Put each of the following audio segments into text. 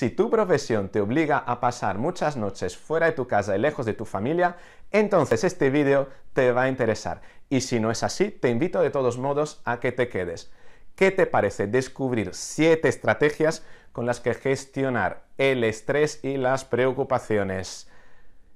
Si tu profesión te obliga a pasar muchas noches fuera de tu casa y lejos de tu familia, entonces este vídeo te va a interesar. Y si no es así, te invito de todos modos a que te quedes. ¿Qué te parece descubrir 7 estrategias con las que gestionar el estrés y las preocupaciones?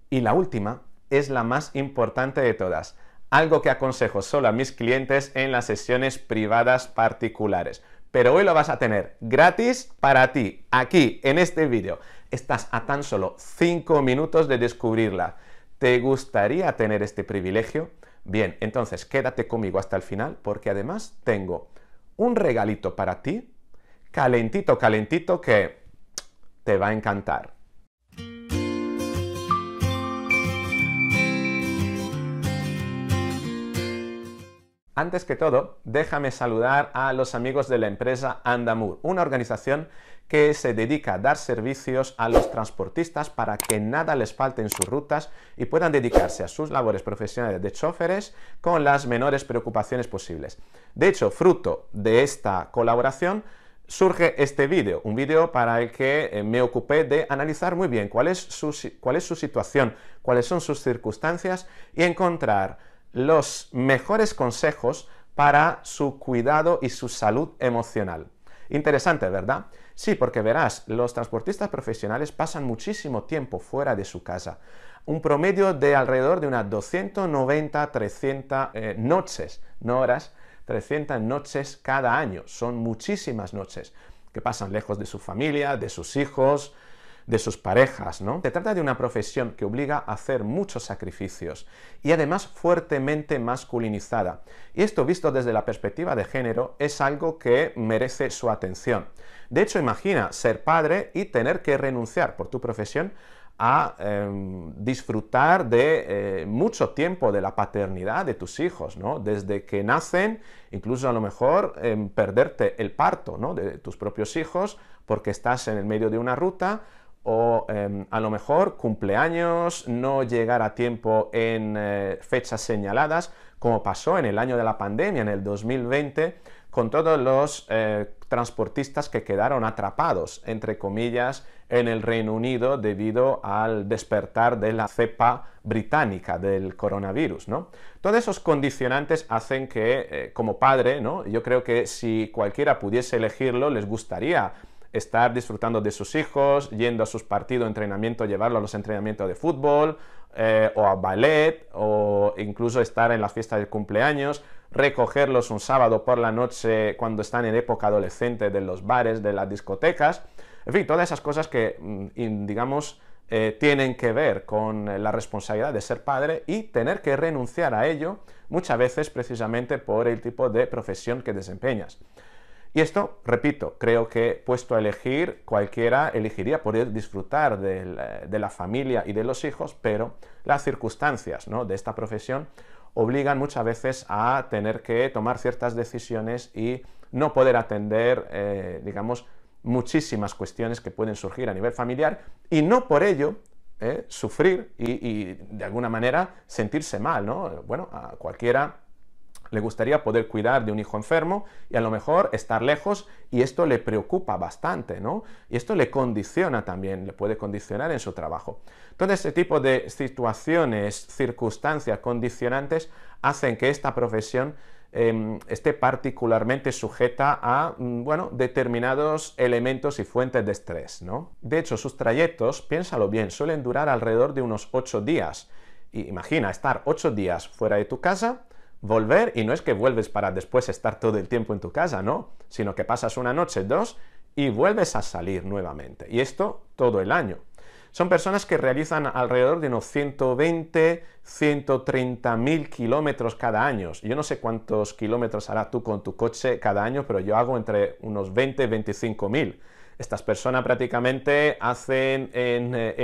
Y la última es la más importante de todas, algo que aconsejo solo a mis clientes en las sesiones privadas particulares pero hoy lo vas a tener gratis para ti, aquí, en este vídeo. Estás a tan solo 5 minutos de descubrirla. ¿Te gustaría tener este privilegio? Bien, entonces quédate conmigo hasta el final porque además tengo un regalito para ti, calentito, calentito, que te va a encantar. Antes que todo, déjame saludar a los amigos de la empresa Andamur, una organización que se dedica a dar servicios a los transportistas para que nada les falte en sus rutas y puedan dedicarse a sus labores profesionales de choferes con las menores preocupaciones posibles. De hecho, fruto de esta colaboración, surge este vídeo, un vídeo para el que eh, me ocupé de analizar muy bien cuál es su, cuál es su situación, cuáles son sus circunstancias y encontrar los mejores consejos para su cuidado y su salud emocional. Interesante, ¿verdad? Sí, porque verás, los transportistas profesionales pasan muchísimo tiempo fuera de su casa, un promedio de alrededor de unas 290, 300 eh, noches, no horas, 300 noches cada año. Son muchísimas noches que pasan lejos de su familia, de sus hijos, de sus parejas, ¿no? Se trata de una profesión que obliga a hacer muchos sacrificios y además fuertemente masculinizada. Y esto visto desde la perspectiva de género es algo que merece su atención. De hecho, imagina ser padre y tener que renunciar por tu profesión a em, disfrutar de eh, mucho tiempo de la paternidad de tus hijos, ¿no? Desde que nacen, incluso a lo mejor em, perderte el parto, De tus propios hijos porque estás en el medio de una ruta o em, a lo mejor cumpleaños, no llegar a tiempo en eh, fechas señaladas, como pasó en el año de la pandemia, en el 2020, con todos los eh, transportistas que quedaron atrapados, entre comillas, en el Reino Unido debido al despertar de la cepa británica del coronavirus, Todos esos condicionantes hacen que, eh, como padre, Yo creo que si cualquiera pudiese elegirlo, les gustaría estar disfrutando de sus hijos, yendo a sus partidos de entrenamiento, llevarlos a los entrenamientos de fútbol eh, o a ballet o incluso estar en las fiestas de cumpleaños, recogerlos un sábado por la noche cuando están en época adolescente de los bares, de las discotecas, en fin, todas esas cosas que, mm, digamos, eh, tienen que ver con eh, la responsabilidad de ser padre y tener que renunciar a ello muchas veces precisamente por el tipo de profesión que desempeñas. Y esto, repito, creo que puesto a elegir, cualquiera elegiría poder disfrutar eh, de la, familia y de los hijos, pero las circunstancias de esta profesión obligan muchas veces a tener que tomar ciertas decisiones y no poder atender, eh, digamos, muchísimas cuestiones que pueden surgir a nivel familiar y no por ello eh, sufrir y, y, de alguna manera sentirse mal, ¿no? Bueno, a cualquiera le gustaría poder cuidar de un hijo enfermo y a lo mejor estar lejos y esto le preocupa bastante, ¿no? Y esto le condiciona también, le puede condicionar en su trabajo. Entonces, ese tipo de situaciones, circunstancias condicionantes hacen que esta profesión em, esté particularmente sujeta a, mm, bueno, determinados elementos y fuentes de estrés, ¿no? De hecho, sus trayectos, piénsalo bien, suelen durar alrededor de unos 8 días. imagina estar 8 días fuera de tu casa, volver y no es que vuelves para después estar todo el tiempo en tu casa, no, sino que pasas una noche, dos y vuelves a salir nuevamente. Y esto todo el año. Son personas que realizan alrededor de unos 120, 130 mil kilómetros cada año. Yo no sé cuántos kilómetros harás tú con tu coche cada año, pero yo hago entre unos 20, 25 mil estas personas prácticamente hacen eh,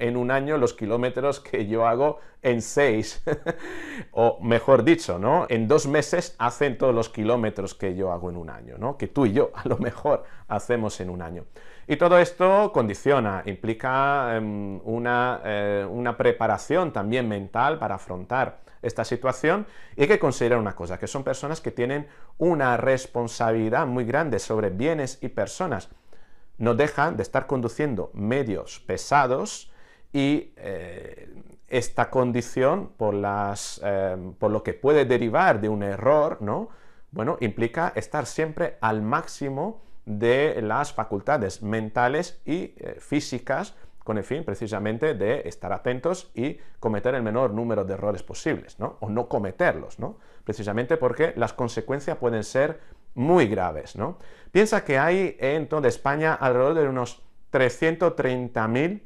en, un, año los kilómetros que yo hago en seis, o mejor dicho, ¿no? En dos meses hacen todos los kilómetros que yo hago en un año, ¿no? Que tú y yo a lo mejor hacemos en un año. Y todo esto condiciona, implica em, una, eh, una, preparación también mental para afrontar esta situación y hay que considerar una cosa, que son personas que tienen una responsabilidad muy grande sobre bienes y personas no dejan de estar conduciendo medios pesados y eh, esta condición, por, las, eh, por lo que puede derivar de un error, ¿no? bueno, implica estar siempre al máximo de las facultades mentales y eh, físicas con el fin precisamente de estar atentos y cometer el menor número de errores posibles, ¿no? O no cometerlos, ¿no? Precisamente porque las consecuencias pueden ser muy graves, ¿no? Piensa que hay en toda España alrededor de unos 330.000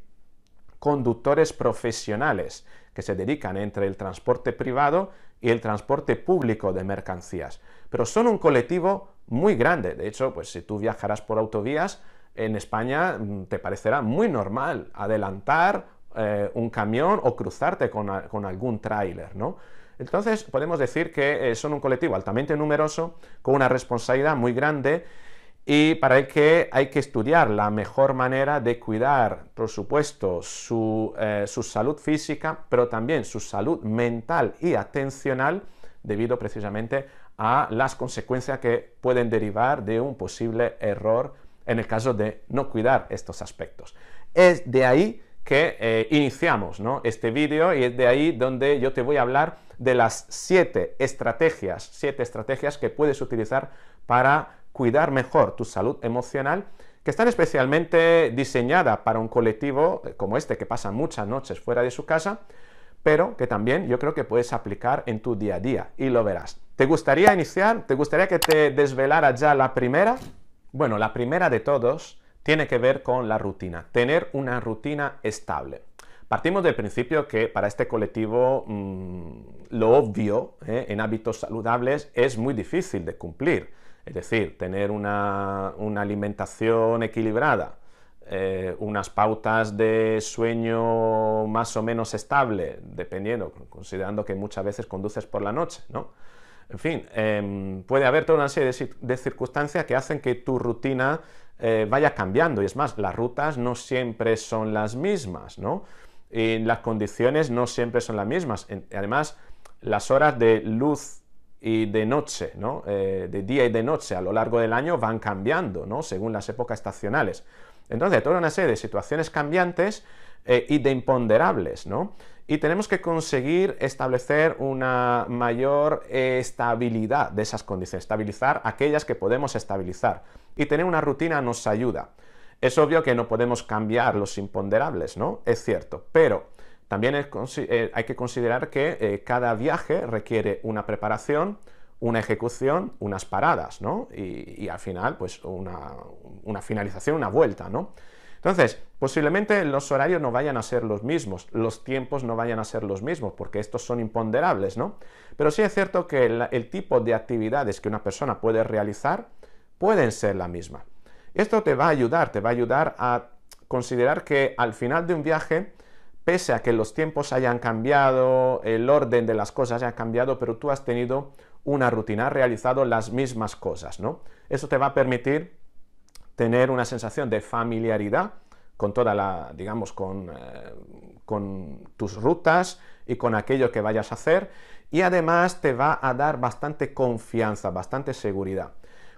conductores profesionales que se dedican entre el transporte privado y el transporte público de mercancías. Pero son un colectivo muy grande. De hecho, pues si tú viajarás por autovías, en España mm, te parecerá muy normal adelantar eh, un camión o cruzarte con, algún tráiler, ¿no? Entonces, podemos decir que eh, son un colectivo altamente numeroso, con una responsabilidad muy grande y para el que hay que estudiar la mejor manera de cuidar, por supuesto, eh, su, salud física, pero también su salud mental y atencional debido precisamente a las consecuencias que pueden derivar de un posible error en el caso de no cuidar estos aspectos. Es de ahí que eh, iniciamos este vídeo y es de ahí donde yo te voy a hablar de las siete estrategias, siete estrategias que puedes utilizar para cuidar mejor tu salud emocional, que están especialmente diseñadas para un colectivo eh, como este que pasa muchas noches fuera de su casa, pero que también yo creo que puedes aplicar en tu día a día y lo verás. ¿Te gustaría iniciar? ¿Te gustaría que te desvelara ya la primera? Bueno, la primera de todos tiene que ver con la rutina, tener una rutina estable. Partimos del principio que para este colectivo mm, lo obvio eh, en hábitos saludables es muy difícil de cumplir. Es decir, tener una, alimentación equilibrada, eh, unas pautas de sueño más o menos estable, dependiendo, considerando que muchas veces conduces por la noche, ¿no? En fin, em, puede haber toda una serie de, circunstancias que hacen que tu rutina eh, vaya cambiando. Y es más, las rutas no siempre son las mismas, ¿no? Y las condiciones no siempre son las mismas. además, las horas de luz y de noche, ¿no? Eh, de día y de noche a lo largo del año van cambiando, ¿no? Según las épocas estacionales. Entonces, toda una serie de situaciones cambiantes eh, y de imponderables, ¿no? Y tenemos que conseguir establecer una mayor estabilidad de esas condiciones, estabilizar aquellas que podemos estabilizar. Y tener una rutina nos ayuda. Es obvio que no podemos cambiar los imponderables, ¿no? Es cierto, pero también eh, hay que considerar que eh, cada viaje requiere una preparación, una ejecución, unas paradas, ¿no? Y, al final, pues una, finalización, una vuelta, ¿no? Entonces, posiblemente los horarios no vayan a ser los mismos, los tiempos no vayan a ser los mismos, porque estos son imponderables, ¿no? Pero sí es cierto que el tipo de actividades que una persona puede realizar pueden ser la misma. Esto te va a ayudar, te va a ayudar a considerar que al final de un viaje pese a que los tiempos hayan cambiado, el orden de las cosas haya cambiado, pero tú has tenido una rutina, has realizado las mismas cosas, ¿no? Eso te va a permitir tener una sensación de familiaridad con toda la, digamos, con, eh, tus rutas y con aquello que vayas a hacer y además te va a dar bastante confianza, bastante seguridad.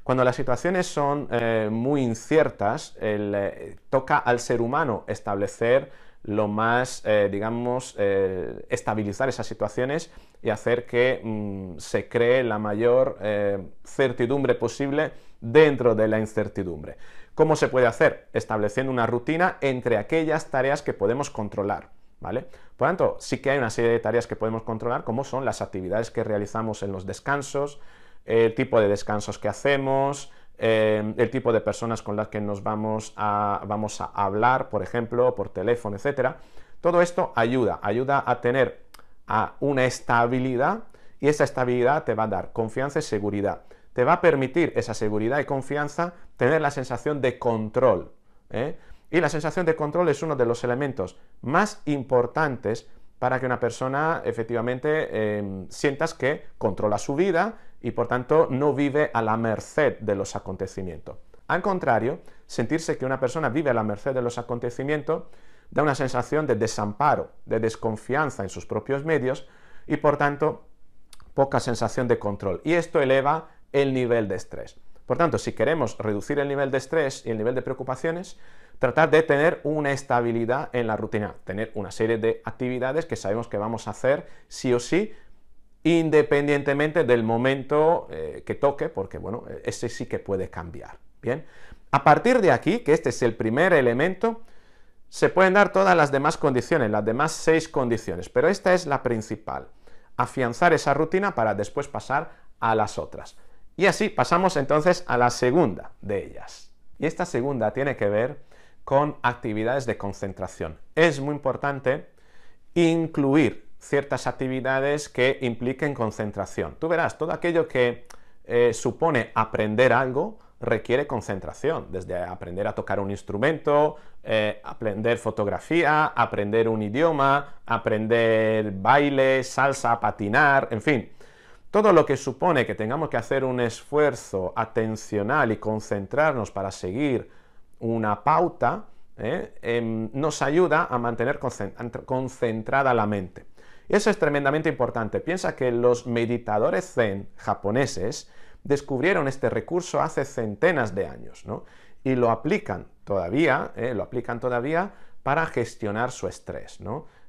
Cuando las situaciones son eh, muy inciertas, eh, toca al ser humano establecer lo más, eh, digamos, eh, estabilizar esas situaciones y hacer que mm, se cree la mayor eh, certidumbre posible dentro de la incertidumbre. ¿Cómo se puede hacer? Estableciendo una rutina entre aquellas tareas que podemos controlar. ¿Vale? Por lo tanto, sí que hay una serie de tareas que podemos controlar, como son las actividades que realizamos en los descansos, el tipo de descansos que hacemos, Em, el tipo de personas con las que nos vamos a, vamos a hablar, por ejemplo, por teléfono, etcétera. Todo esto ayuda, ayuda a tener a una estabilidad y esa estabilidad te va a dar confianza y seguridad. Te va a permitir esa seguridad y confianza tener la sensación de control. ¿eh? Y la sensación de control es uno de los elementos más importantes para que una persona efectivamente em, sientas que controla su vida y por tanto no vive a la merced de los acontecimientos. Al contrario, sentirse que una persona vive a la merced de los acontecimientos da una sensación de desamparo, de desconfianza en sus propios medios y por tanto poca sensación de control. Y esto eleva el nivel de estrés. Por tanto, si queremos reducir el nivel de estrés y el nivel de preocupaciones, tratar de tener una estabilidad en la rutina, tener una serie de actividades que sabemos que vamos a hacer sí o sí, independientemente del momento eh, que toque, porque bueno, ese sí que puede cambiar. Bien, a partir de aquí, que este es el primer elemento, se pueden dar todas las demás condiciones, las demás seis condiciones, pero esta es la principal, afianzar esa rutina para después pasar a las otras. Y así pasamos entonces a la segunda de ellas. Y esta segunda tiene que ver con actividades de concentración. Es muy importante incluir ciertas actividades que impliquen concentración. Tú verás, todo aquello que eh, supone aprender algo requiere concentración, desde aprender a tocar un instrumento, eh, aprender fotografía, aprender un idioma, aprender baile, salsa, patinar, en fin. Todo lo que supone que tengamos que hacer un esfuerzo atencional y concentrarnos para seguir una pauta, ¿eh? em, nos ayuda a mantener concentrada la mente. Y eso es tremendamente importante. Piensa que los meditadores zen japoneses descubrieron este recurso hace centenas de años, Y lo aplican todavía, ¿eh? lo aplican todavía para gestionar su estrés,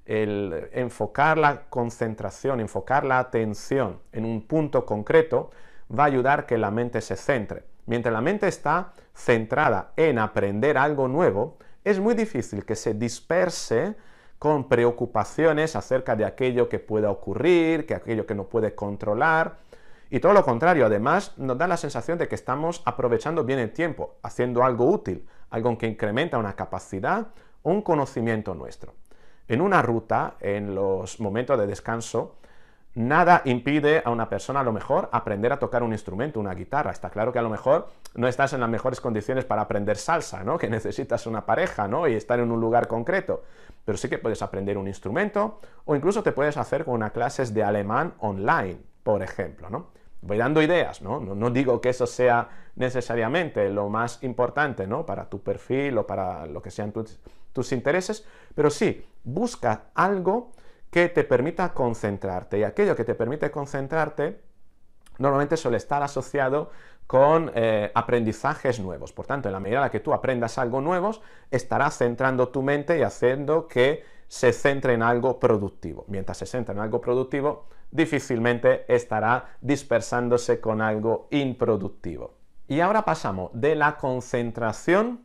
El enfocar la concentración, enfocar la atención en un punto concreto va a ayudar que la mente se centre. Mientras la mente está centrada en aprender algo nuevo, es muy difícil que se disperse con preocupaciones acerca de aquello que pueda ocurrir, que aquello que no puede controlar. Y todo lo contrario, además, nos da la sensación de que estamos aprovechando bien el tiempo, haciendo algo útil, algo que incrementa una capacidad, un conocimiento nuestro. En una ruta, en los momentos de descanso, Nada impide a una persona a lo mejor aprender a tocar un instrumento, una guitarra. Está claro que a lo mejor no estás en las mejores condiciones para aprender salsa, ¿no? Que necesitas una pareja, ¿no? Y estar en un lugar concreto. Pero sí que puedes aprender un instrumento o incluso te puedes hacer con unas clases de alemán online, por ejemplo, ¿no? Voy dando ideas, ¿no? ¿no? digo que eso sea necesariamente lo más importante, ¿no? Para tu perfil o para lo que sean tus intereses, pero sí, busca algo que te permita concentrarte. Y aquello que te permite concentrarte normalmente suele estar asociado con eh, aprendizajes nuevos. Por tanto, en la medida en la que tú aprendas algo nuevo, estarás centrando tu mente y haciendo que se centre en algo productivo. Mientras se centra en algo productivo, difícilmente estará dispersándose con algo improductivo. Y ahora pasamos de la concentración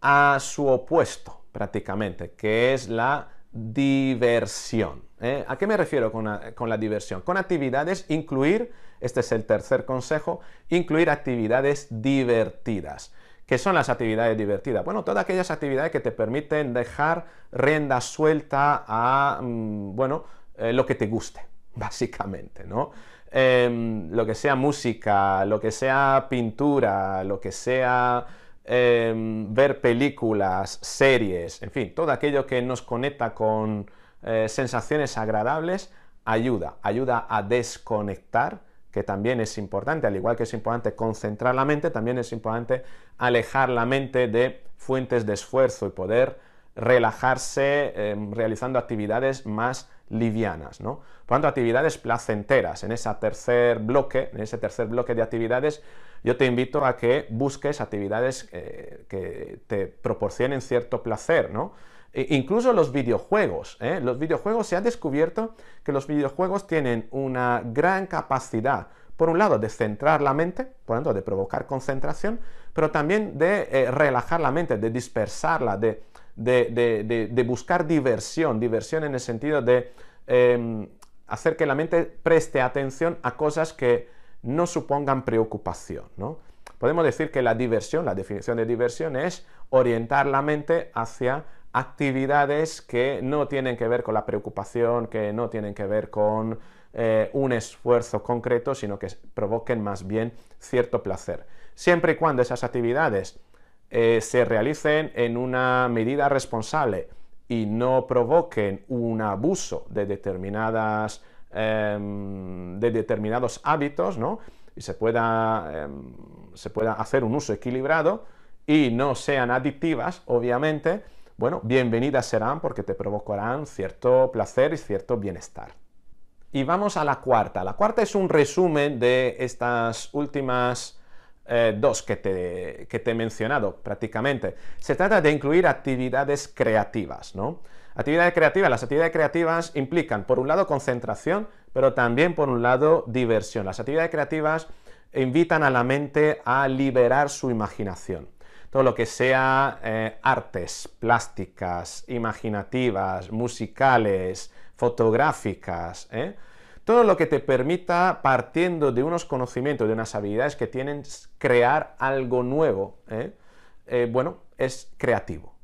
a su opuesto, prácticamente, que es la diversión. ¿eh? ¿A qué me refiero con, la diversión? Con actividades, incluir, este es el tercer consejo, incluir actividades divertidas. ¿Qué son las actividades divertidas? Bueno, todas aquellas actividades que te permiten dejar rienda suelta a, mm, bueno, eh, lo que te guste, básicamente, ¿no? Em, lo que sea música, lo que sea pintura, lo que sea Em, ver películas, series, en fin, todo aquello que nos conecta con eh, sensaciones agradables, ayuda, ayuda a desconectar, que también es importante, al igual que es importante concentrar la mente, también es importante alejar la mente de fuentes de esfuerzo y poder relajarse em, realizando actividades más livianas, ¿no? Por tanto, actividades placenteras. En ese tercer bloque, en ese tercer bloque de actividades, yo te invito a que busques actividades eh, que te proporcionen cierto placer, ¿no? E incluso los videojuegos. ¿eh? Los videojuegos se ha descubierto que los videojuegos tienen una gran capacidad, por un lado, de centrar la mente, por tanto, de provocar concentración, pero también de eh, relajar la mente, de dispersarla, de de, buscar diversión, diversión en el sentido de em, hacer que la mente preste atención a cosas que no supongan preocupación, Podemos decir que la diversión, la definición de diversión es orientar la mente hacia actividades que no tienen que ver con la preocupación, que no tienen que ver con eh, un esfuerzo concreto, sino que provoquen más bien cierto placer. Siempre y cuando esas actividades eh, se realicen en una medida responsable y no provoquen un abuso de, determinadas, em, de determinados hábitos, ¿no? y se pueda, em, se pueda hacer un uso equilibrado y no sean adictivas, obviamente, bueno, bienvenidas serán porque te provocarán cierto placer y cierto bienestar. Y vamos a la cuarta. La cuarta es un resumen de estas últimas eh, dos que te, he mencionado prácticamente. Se trata de incluir actividades creativas, ¿no? Actividades creativas. Las actividades creativas implican, por un lado, concentración, pero también, por un lado, diversión. Las actividades creativas invitan a la mente a liberar su imaginación. Todo lo que sea eh, artes plásticas, imaginativas, musicales, fotográficas, ¿eh? Todo lo que te permita, partiendo de unos conocimientos, de unas habilidades que tienes, crear algo nuevo, ¿eh? Eh, bueno, es creativo.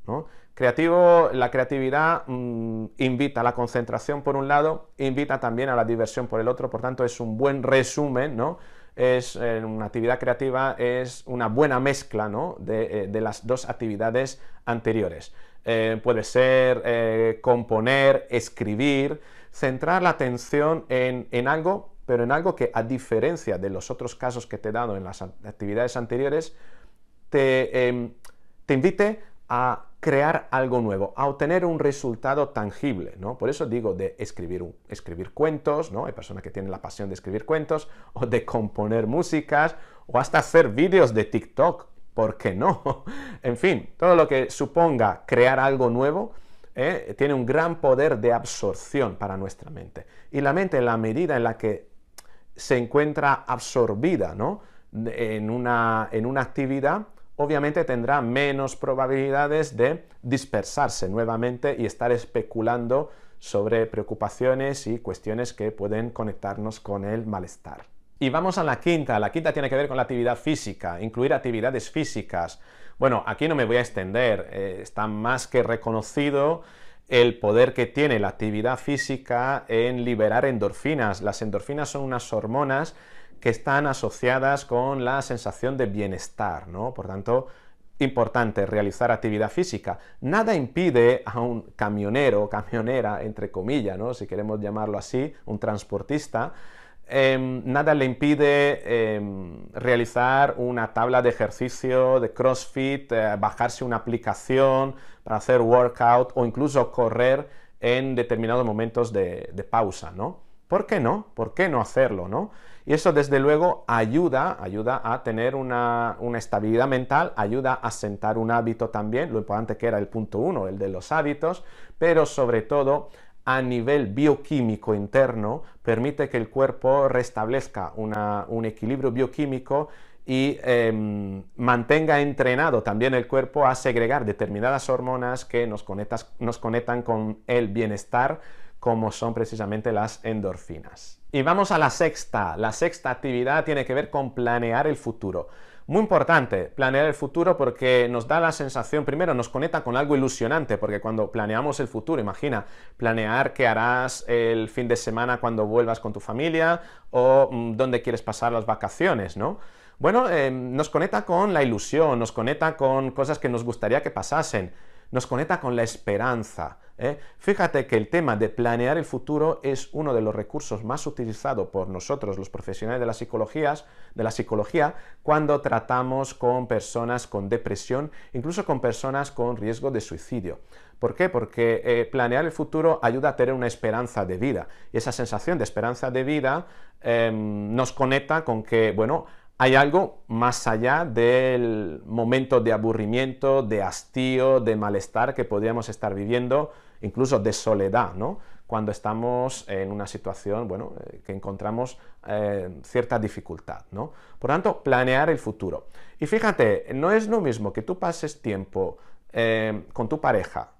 Creativo, la creatividad mm, invita a la concentración por un lado, invita también a la diversión por el otro, por tanto es un buen resumen, ¿no? Es eh, una actividad creativa, es una buena mezcla ¿no? de, las dos actividades anteriores. puede ser componer, escribir, centrar la atención en, algo, pero en algo que a diferencia de los otros casos que te he dado en las actividades anteriores, em, te, invite a crear algo nuevo, a obtener un resultado tangible, ¿no? Por eso digo de escribir, escribir cuentos, ¿no? Hay personas que tienen la pasión de escribir cuentos, o de componer músicas, o hasta hacer vídeos de TikTok, ¿por qué no? en fin, todo lo que suponga crear algo nuevo, ¿eh? tiene un gran poder de absorción para nuestra mente. Y la mente, en la medida en la que se encuentra absorbida ¿no? en una actividad, obviamente tendrá menos probabilidades de dispersarse nuevamente y estar especulando sobre preocupaciones y cuestiones que pueden conectarnos con el malestar. Y vamos a la quinta. La quinta tiene que ver con la actividad física, incluir actividades físicas. Bueno, aquí no me voy a extender, eh, está más que reconocido el poder que tiene la actividad física en liberar endorfinas. Las endorfinas son unas hormonas que están asociadas con la sensación de bienestar, ¿no? Por tanto, importante realizar actividad física. Nada impide a un camionero, camionera, entre comillas, ¿no? si queremos llamarlo así, un transportista, Em, nada le impide em, realizar una tabla de ejercicio de CrossFit, eh, bajarse una aplicación para hacer workout o incluso correr en determinados momentos de, pausa, ¿no? ¿Por qué no? ¿Por qué no hacerlo, Y eso desde luego ayuda, ayuda a tener una, una estabilidad mental, ayuda a sentar un hábito también, lo importante que era el punto uno, el de los hábitos, pero sobre todo a nivel bioquímico interno permite que el cuerpo restablezca un equilibrio bioquímico y em, mantenga entrenado también el cuerpo a segregar determinadas hormonas que nos, nos conectan con el bienestar, como son precisamente las endorfinas. Y vamos a la sexta. La sexta actividad tiene que ver con planear el futuro. Muy importante planear el futuro porque nos da la sensación, primero, nos conecta con algo ilusionante, porque cuando planeamos el futuro, imagina, planear qué harás el fin de semana cuando vuelvas con tu familia o mm, dónde quieres pasar las vacaciones, ¿no? Bueno, eh, nos conecta con la ilusión, nos conecta con cosas que nos gustaría que pasasen nos conecta con la esperanza. ¿eh? Fíjate que el tema de planear el futuro es uno de los recursos más utilizados por nosotros, los profesionales de la, psicologías, de la psicología, cuando tratamos con personas con depresión, incluso con personas con riesgo de suicidio. ¿Por qué? Porque eh, planear el futuro ayuda a tener una esperanza de vida. Y esa sensación de esperanza de vida em, nos conecta con que, bueno, hay algo más allá del momento de aburrimiento, de hastío, de malestar que podríamos estar viviendo, incluso de soledad, ¿no? Cuando estamos en una situación, bueno, eh, que encontramos eh, cierta dificultad, ¿no? Por tanto, planear el futuro. Y fíjate, no es lo mismo que tú pases tiempo eh, con tu pareja,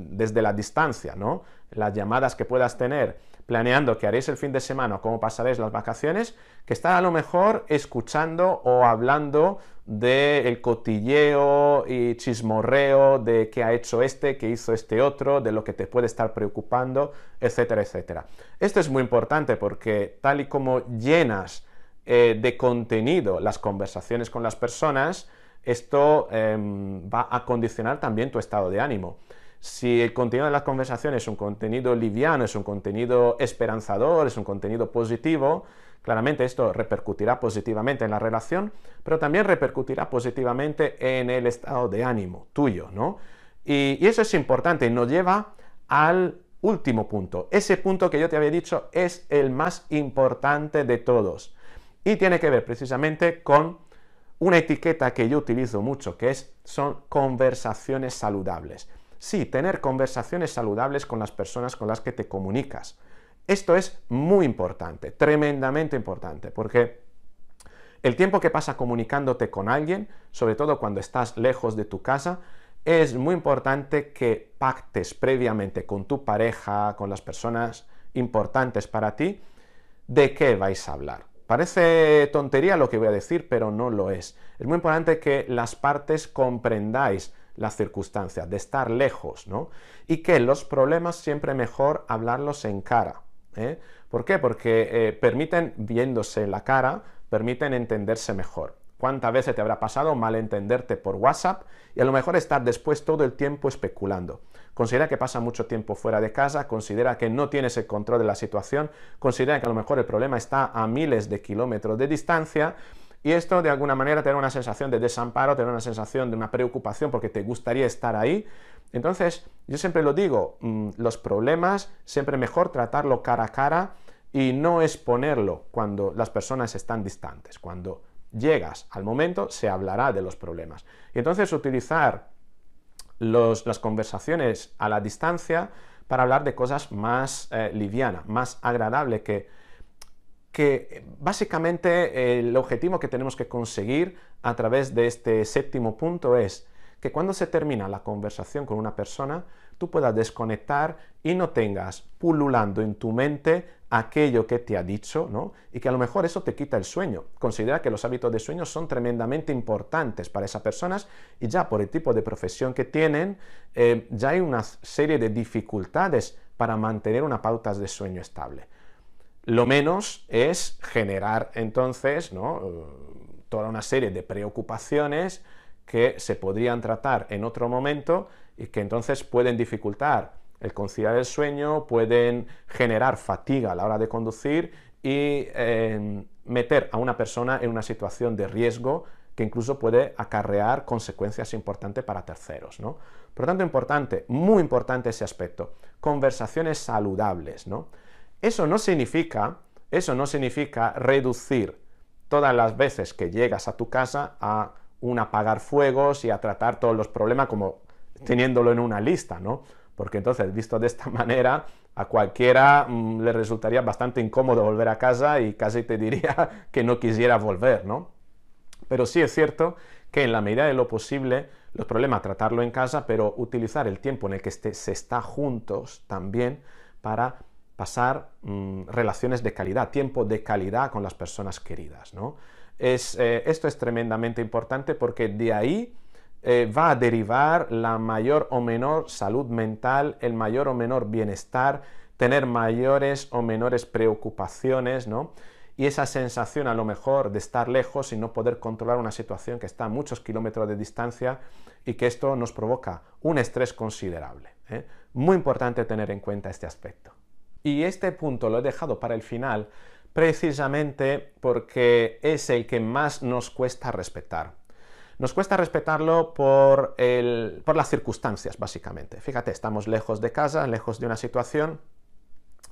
desde la distancia, ¿no? Las llamadas que puedas tener, planeando qué haréis el fin de semana cómo pasaréis las vacaciones, que está a lo mejor escuchando o hablando del el cotilleo y chismorreo de qué ha hecho este, qué hizo este otro, de lo que te puede estar preocupando, etcétera, etcétera. Esto es muy importante porque tal y como llenas eh, de contenido las conversaciones con las personas, esto em, va a condicionar también tu estado de ánimo. Si el contenido de las conversaciones es un contenido liviano, es un contenido esperanzador, es un contenido positivo, claramente esto repercutirá positivamente en la relación, pero también repercutirá positivamente en el estado de ánimo tuyo, ¿no? Y, eso es importante, y nos lleva al último punto. Ese punto que yo te había dicho es el más importante de todos y tiene que ver precisamente con una etiqueta que yo utilizo mucho, que es, son conversaciones saludables. Sí, tener conversaciones saludables con las personas con las que te comunicas. Esto es muy importante, tremendamente importante, porque el tiempo que pasa comunicándote con alguien, sobre todo cuando estás lejos de tu casa, es muy importante que pactes previamente con tu pareja, con las personas importantes para ti, de qué vais a hablar. Parece tontería lo que voy a decir, pero no lo es. Es muy importante que las partes comprendáis la circunstancias, de estar lejos, ¿no? Y que los problemas siempre mejor hablarlos en cara. ¿eh? ¿Por qué? Porque eh, permiten, viéndose la cara, permiten entenderse mejor. ¿Cuántas veces te habrá pasado malentenderte por WhatsApp y a lo mejor estar después todo el tiempo especulando? Considera que pasa mucho tiempo fuera de casa, considera que no tienes el control de la situación, considera que a lo mejor el problema está a miles de kilómetros de distancia y esto de alguna manera te da una sensación de desamparo, te da una sensación de una preocupación porque te gustaría estar ahí. Entonces, yo siempre lo digo, mm, los problemas siempre mejor tratarlo cara a cara y no exponerlo cuando las personas están distantes. Cuando llegas al momento se hablará de los problemas. Y entonces utilizar las conversaciones a la distancia para hablar de cosas más eh, livianas, más agradable que que eh, básicamente el objetivo que tenemos que conseguir a través de este séptimo punto es que cuando se termina la conversación con una persona, tú puedas desconectar y no tengas pululando en tu mente aquello que te ha dicho, ¿no? Y que a lo mejor eso te quita el sueño. Considera que los hábitos de sueño son tremendamente importantes para esas personas y ya por el tipo de profesión que tienen, eh, ya hay una serie de dificultades para mantener una pauta de sueño estable lo menos es generar entonces eh, toda una serie de preocupaciones que se podrían tratar en otro momento y que entonces pueden dificultar el conciliar el sueño, pueden generar fatiga a la hora de conducir y em, meter a una persona en una situación de riesgo que incluso puede acarrear consecuencias importantes para terceros. Por lo tanto, importante, muy importante ese aspecto, conversaciones saludables. ¿no? Eso no significa, eso no significa reducir todas las veces que llegas a tu casa a un apagar fuegos y a tratar todos los problemas como teniéndolo en una lista, ¿no? Porque entonces, visto de esta manera, a cualquiera mm, le resultaría bastante incómodo volver a casa y casi te diría que no quisiera volver, ¿no? Pero sí es cierto que en la medida de lo posible, los problemas tratarlo en casa, pero utilizar el tiempo en el que se está juntos también para pasar mm, relaciones de calidad, tiempo de calidad con las personas queridas. ¿no? Es, eh, esto es tremendamente importante porque de ahí eh, va a derivar la mayor o menor salud mental, el mayor o menor bienestar, tener mayores o menores preocupaciones, ¿no? Y esa sensación a lo mejor de estar lejos y no poder controlar una situación que está a muchos kilómetros de distancia y que esto nos provoca un estrés considerable. ¿eh? Muy importante tener en cuenta este aspecto. Y este punto lo he dejado para el final precisamente porque es el que más nos cuesta respetar. Nos cuesta respetarlo por, por las circunstancias, básicamente. Fíjate, estamos lejos de casa, lejos de una situación,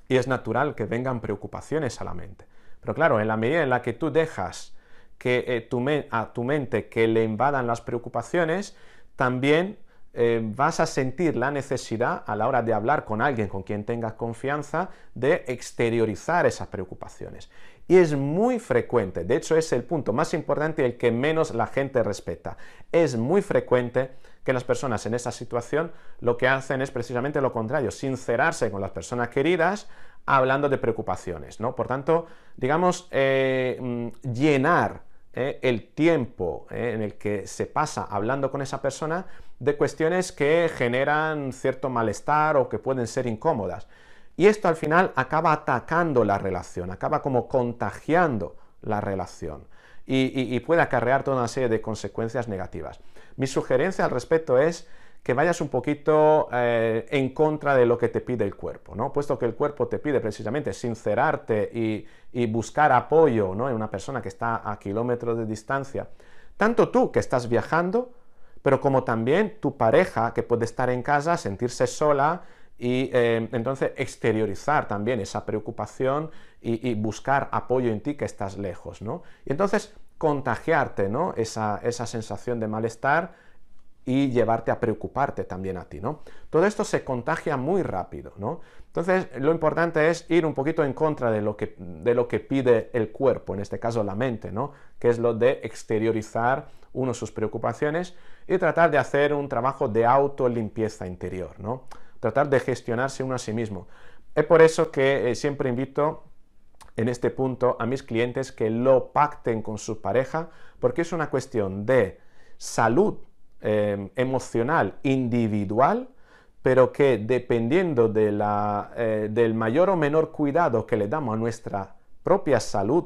y es natural que vengan preocupaciones a la mente. Pero claro, en la medida en la que tú dejas que, eh, a tu mente que le invadan las preocupaciones, también eh, vas a sentir la necesidad a la hora de hablar con alguien con quien tengas confianza de exteriorizar esas preocupaciones. Y es muy frecuente, de hecho es el punto más importante y el que menos la gente respeta. Es muy frecuente que las personas en esa situación lo que hacen es precisamente lo contrario, sincerarse con las personas queridas hablando de preocupaciones, ¿no? Por tanto, digamos, eh, mm, llenar ¿eh? el tiempo ¿eh? en el que se pasa hablando con esa persona de cuestiones que generan cierto malestar o que pueden ser incómodas. Y esto al final acaba atacando la relación, acaba como contagiando la relación y puede acarrear toda una serie de consecuencias negativas. Mi sugerencia al respecto es que vayas un poquito eh, en contra de lo que te pide el cuerpo, ¿no? Puesto que el cuerpo te pide precisamente sincerarte y, buscar apoyo, ¿no? En una persona que está a kilómetros de distancia. Tanto tú que estás viajando, pero como también tu pareja que puede estar en casa, sentirse sola y eh, entonces exteriorizar también esa preocupación y, buscar apoyo en ti que estás lejos, ¿no? Y entonces contagiarte, ¿no? Esa, esa sensación de malestar y llevarte a preocuparte también a ti, ¿no? Todo esto se contagia muy rápido, ¿no? Entonces, lo importante es ir un poquito en contra de lo que, de lo que pide el cuerpo, en este caso la mente, ¿no? Que es lo de exteriorizar uno sus preocupaciones y tratar de hacer un trabajo de autolimpieza interior, ¿no? Tratar de gestionarse uno a sí mismo. Es por eso que eh, siempre invito en este punto a mis clientes que lo pacten con su pareja, porque es una cuestión de salud Em, emocional individual, pero que dependiendo eh, del mayor o menor cuidado que le damos a nuestra propia salud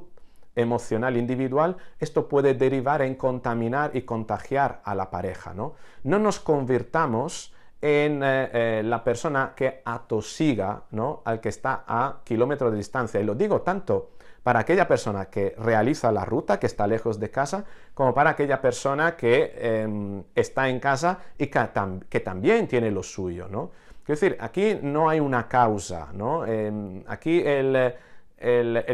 emocional individual, esto puede derivar en contaminar y contagiar a la pareja. No, nos convirtamos en eh, eh, la persona que atosiga al que está a kilómetros de distancia. Y lo digo tanto para aquella persona que realiza la ruta, que está lejos de casa, como para aquella persona que em, está en casa y que, también tiene lo suyo, ¿no? Es decir, aquí no hay una causa, ¿no? Em, aquí el,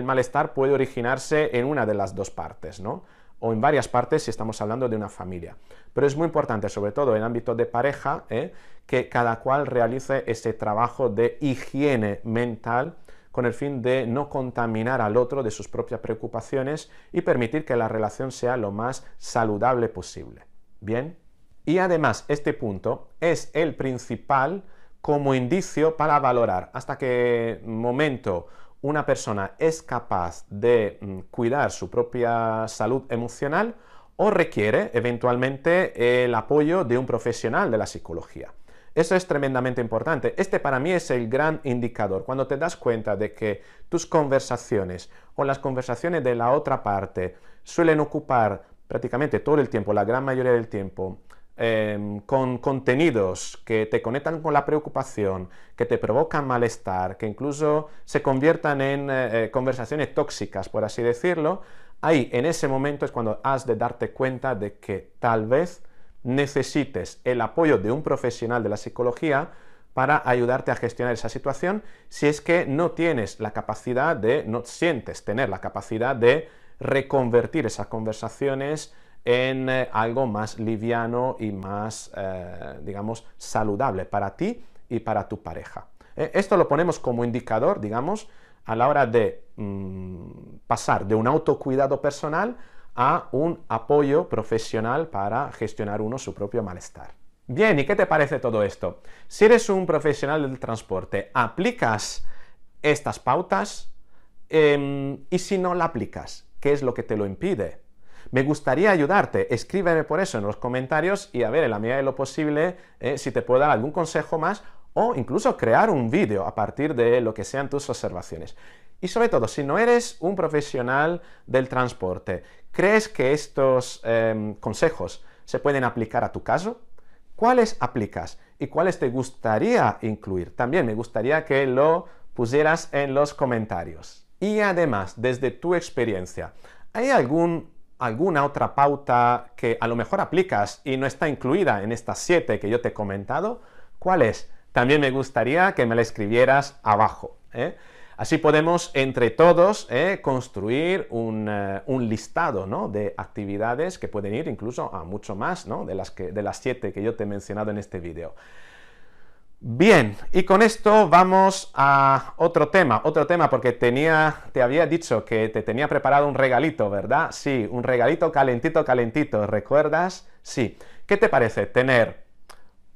malestar puede originarse en una de las dos partes, ¿no? o en varias partes si estamos hablando de una familia. Pero es muy importante, sobre todo en el ámbito de pareja, ¿eh? que cada cual realice ese trabajo de higiene mental con el fin de no contaminar al otro de sus propias preocupaciones y permitir que la relación sea lo más saludable posible. ¿Bien? Y además, este punto es el principal como indicio para valorar hasta qué momento una persona es capaz de mm, cuidar su propia salud emocional o requiere eventualmente el apoyo de un profesional de la psicología. Eso es tremendamente importante. Este para mí es el gran indicador. Cuando te das cuenta de que tus conversaciones o las conversaciones de la otra parte suelen ocupar prácticamente todo el tiempo, la gran mayoría del tiempo, em, con contenidos que te conectan con la preocupación, que te provocan malestar, que incluso se conviertan en eh, eh, conversaciones tóxicas, por así decirlo, ahí en ese momento es cuando has de darte cuenta de que tal vez necesites el apoyo de un profesional de la psicología para ayudarte a gestionar esa situación si es que no tienes la capacidad de, no sientes tener la capacidad de reconvertir esas conversaciones en eh, algo más liviano y más, eh, digamos, saludable para ti y para tu pareja. Eh, esto lo ponemos como indicador, digamos, a la hora de mm, pasar de un autocuidado personal a un apoyo profesional para gestionar uno su propio malestar. Bien, ¿y qué te parece todo esto? Si eres un profesional del transporte, aplicas estas pautas em, y si no la aplicas, ¿qué es lo que te lo impide? Me gustaría ayudarte, escríbeme por eso en los comentarios y a ver, en la medida de lo posible, eh, si te puedo dar algún consejo más o incluso crear un vídeo a partir de lo que sean tus observaciones. Y sobre todo, si no eres un profesional del transporte, ¿crees que estos em, consejos se pueden aplicar a tu caso? ¿Cuáles aplicas y cuáles te gustaría incluir? También me gustaría que lo pusieras en los comentarios. Y además, desde tu experiencia, ¿hay alguna otra pauta que a lo mejor aplicas y no está incluida en estas siete que yo te he comentado? ¿Cuál es? También me gustaría que me la escribieras abajo. ¿eh? Así podemos entre todos eh, construir eh, un, listado ¿no? de actividades que pueden ir incluso a mucho más ¿no? de, las siete que yo te he mencionado en este vídeo. Bien, y con esto vamos a otro tema, otro tema porque tenía, te había dicho que te tenía preparado un regalito, ¿verdad? Sí, un regalito calentito, calentito, ¿recuerdas? Sí. ¿Qué te parece tener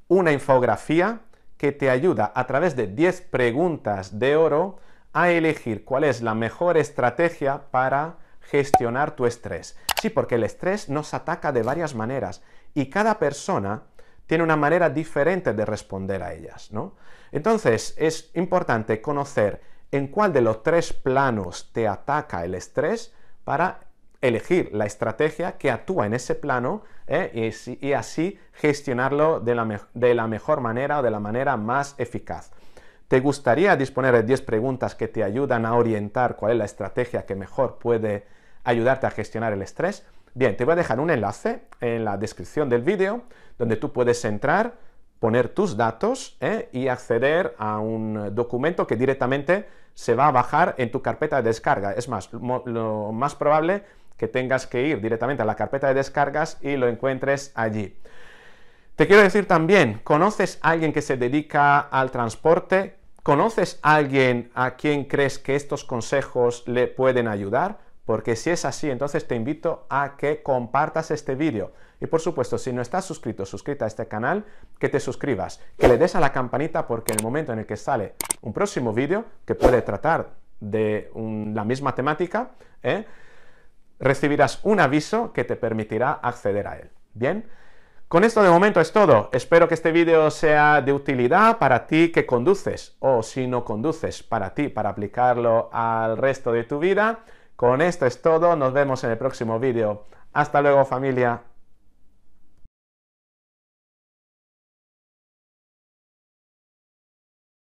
una infografía que te ayuda a través de 10 preguntas de oro a elegir cuál es la mejor estrategia para gestionar tu estrés. Sí, porque el estrés nos ataca de varias maneras y cada persona tiene una manera diferente de responder a ellas, ¿no? Entonces, es importante conocer en cuál de los tres planos te ataca el estrés para elegir la estrategia que actúa en ese plano ¿eh? y, así gestionarlo de la, de la mejor manera o de la manera más eficaz. ¿Te gustaría disponer de 10 preguntas que te ayudan a orientar cuál es la estrategia que mejor puede ayudarte a gestionar el estrés? Bien, te voy a dejar un enlace en la descripción del vídeo donde tú puedes entrar, poner tus datos ¿eh? y acceder a un documento que directamente se va a bajar en tu carpeta de descarga. Es más, lo más probable que tengas que ir directamente a la carpeta de descargas y lo encuentres allí. Te quiero decir también, ¿conoces a alguien que se dedica al transporte? ¿Conoces a alguien a quien crees que estos consejos le pueden ayudar? Porque si es así, entonces te invito a que compartas este vídeo. Y por supuesto, si no estás suscrito, suscrita a este canal, que te suscribas, que le des a la campanita porque en el momento en el que sale un próximo vídeo que puede tratar de la misma temática, ¿eh? recibirás un aviso que te permitirá acceder a él. Bien, con esto de momento es todo. Espero que este vídeo sea de utilidad para ti que conduces o si no conduces, para ti, para aplicarlo al resto de tu vida. Con esto es todo. Nos vemos en el próximo vídeo. Hasta luego familia.